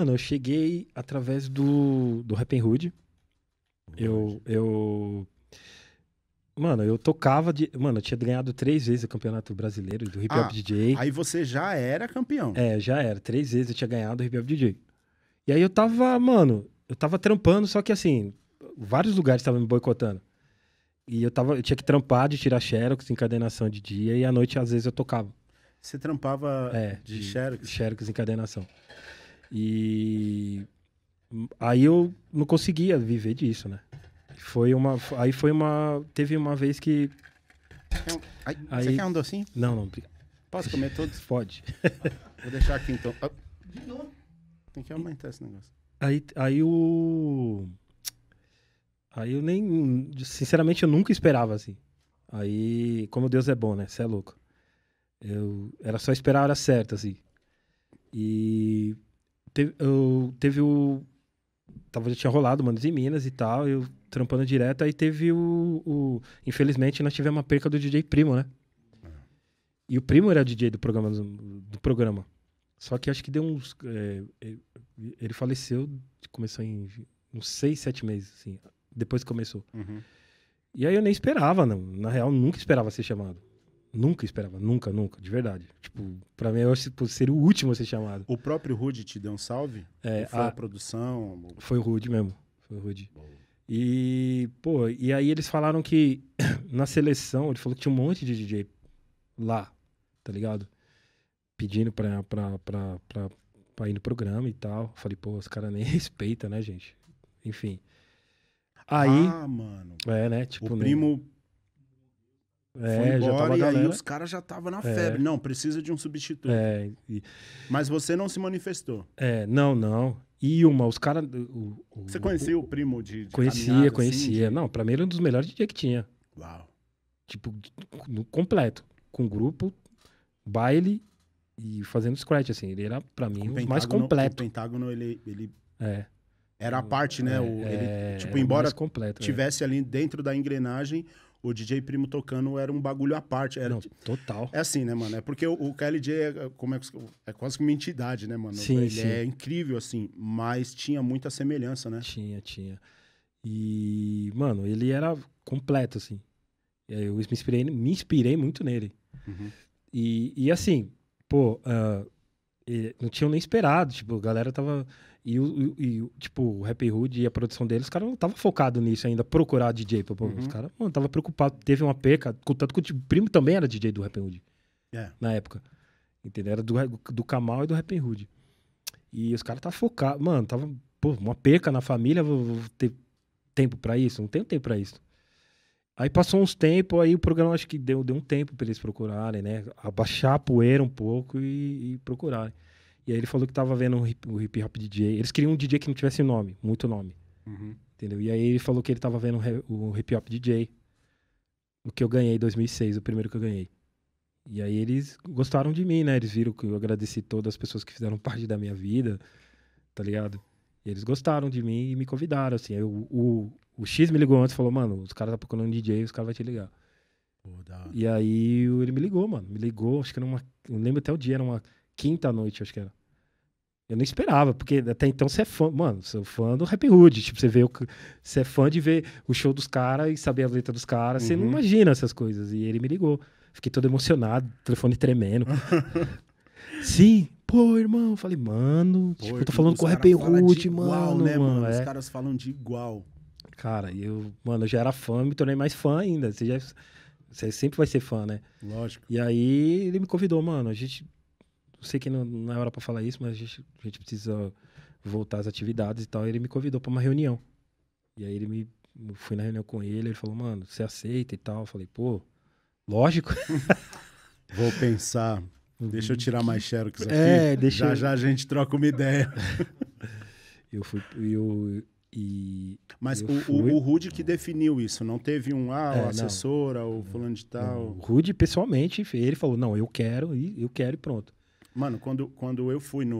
Mano, eu cheguei através do, do Rap Hood. Eu, eu. Mano, eu tocava de. Mano, eu tinha ganhado três vezes o Campeonato Brasileiro do Hip Hop ah, DJ. Aí você já era campeão. É, já era. Três vezes eu tinha ganhado o Hip Hop DJ. E aí eu tava, mano, eu tava trampando, só que assim, vários lugares estavam me boicotando. E eu tava, eu tinha que trampar de tirar xerox, encadenação de dia, e à noite às vezes eu tocava. Você trampava é, de, de xerox? Xerox, encadenação. E aí eu não conseguia viver disso, né? Foi uma. Aí foi uma. Teve uma vez que. Um, aí, você quer um docinho? Não, não. Posso comer todos? Pode. Vou deixar aqui então. Ah. De novo. Tem que aumentar esse negócio. Aí, aí o. Aí eu nem. Sinceramente, eu nunca esperava assim. Aí, como Deus é bom, né? Você é louco. Eu, era só esperar a hora certa, assim. E Teve, eu, teve o. Tava, já tinha rolado Manos em Minas e tal, eu trampando direto. Aí teve o, o. infelizmente, nós tivemos uma perca do DJ Primo, né? E o Primo era DJ do programa. Do programa. Só que acho que deu uns. É, é, ele faleceu, começou em uns seis, sete meses, assim, depois que começou. Uhum. E aí eu nem esperava, não. Na real, nunca esperava ser chamado. Nunca esperava, nunca, nunca, de verdade. Tipo, pra mim eu acho que seria o último a ser chamado. O próprio Rude te deu um salve? É, foi a... a... produção? Foi o Rude mesmo. Foi o Rude. E, pô, e aí eles falaram que na seleção, ele falou que tinha um monte de DJ lá, tá ligado? Pedindo pra, pra, pra, pra, pra ir no programa e tal. Falei, pô, os caras nem respeitam, né, gente? Enfim. Aí. Ah, mano. É, né? Tipo, o primo. É, Foi embora e aí os caras já estavam na é. febre. Não, precisa de um substituto. É, e... Mas você não se manifestou. É, não, não. E uma, os caras. Você conhecia o, o primo de. de conhecia, assim, conhecia. Assim, de... Não, pra mim era um dos melhores dia que tinha. Uau. Tipo, completo. Com grupo, baile e fazendo scratch, assim. Ele era, pra mim, o, mais completo. O Pentágono, ele. ele... É. Era a parte, né? É, o, ele, é, tipo, embora completo, tivesse ali dentro da engrenagem, o DJ Primo tocando era um bagulho à parte. Era, Não, total. É assim, né, mano? É porque o, o KLJ é, é, como é, é quase que uma entidade, né, mano? Sim, Ele é sim. é incrível, assim, mas tinha muita semelhança, né? Tinha, tinha. E, mano, ele era completo, assim. Eu me inspirei, me inspirei muito nele. Uhum. E, e, assim, pô, uh, não tinham nem esperado. Tipo, a galera tava e, o, e, tipo, o Happy Hood e a produção deles, os caras não estavam focados nisso ainda, procurar DJ pra povo. Uhum. Os caras, mano, tava preocupado. Teve uma perca, tanto que o tipo, primo também era DJ do Happy Hood. É. Na época. Entendeu? Era do, do Kamal e do Happy Hood. E os caras tá focado, mano, tava, pô, uma perca na família, vou, vou ter tempo para isso? Não tenho tempo para isso. Aí passou uns tempos, aí o programa acho que deu, deu um tempo para eles procurarem, né? Abaixar a poeira um pouco e, e procurarem. E aí ele falou que tava vendo o hip, o hip hop DJ. Eles queriam um DJ que não tivesse nome, muito nome. Uhum. Entendeu? E aí ele falou que ele tava vendo o hip hop DJ. O que eu ganhei em 2006, o primeiro que eu ganhei. E aí eles gostaram de mim, né? Eles viram que eu agradeci todas as pessoas que fizeram parte da minha vida, tá ligado? E eles gostaram de mim e me convidaram, assim. o, o X me ligou antes e falou, mano, os caras tá procurando um DJ, os caras vão te ligar. e aí ele me ligou, mano. Me ligou, acho que era uma. Eu lembro até o dia, era uma quinta noite, acho que era. Eu não esperava, porque até então você é fã, mano, sou é fã do Rap Hood. Tipo, você vê o, você é fã de ver o show dos caras e saber a letra dos caras. Uhum. Você não uhum. imagina essas coisas. E ele me ligou. Fiquei todo emocionado, telefone tremendo. Sim, pô, irmão. Falei, mano, pô, tipo, eu tô falando com o Rap Hood, igual, mano. Né, mano? É. Os caras falam de igual. Cara, eu, mano, eu já era fã, me tornei mais fã ainda. Você já. Você sempre vai ser fã, né? Lógico. E aí ele me convidou, mano. A gente sei que não, não é hora para falar isso, mas a gente, a gente precisa voltar às atividades e tal. Ele me convidou para uma reunião. E aí ele me fui na reunião com ele, ele falou: "Mano, você aceita e tal?" Eu falei: "Pô, lógico. Vou pensar. Deixa eu tirar mais xerox aqui. É, deixa já eu... já a gente troca uma ideia. eu fui eu e Mas eu o, fui... o, o Rude que definiu isso, não teve um ah, é, assessora ah, ou fulano de tal. Não. O Rude pessoalmente, ele falou: "Não, eu quero e eu quero e pronto". Mano, quando, quando eu fui no,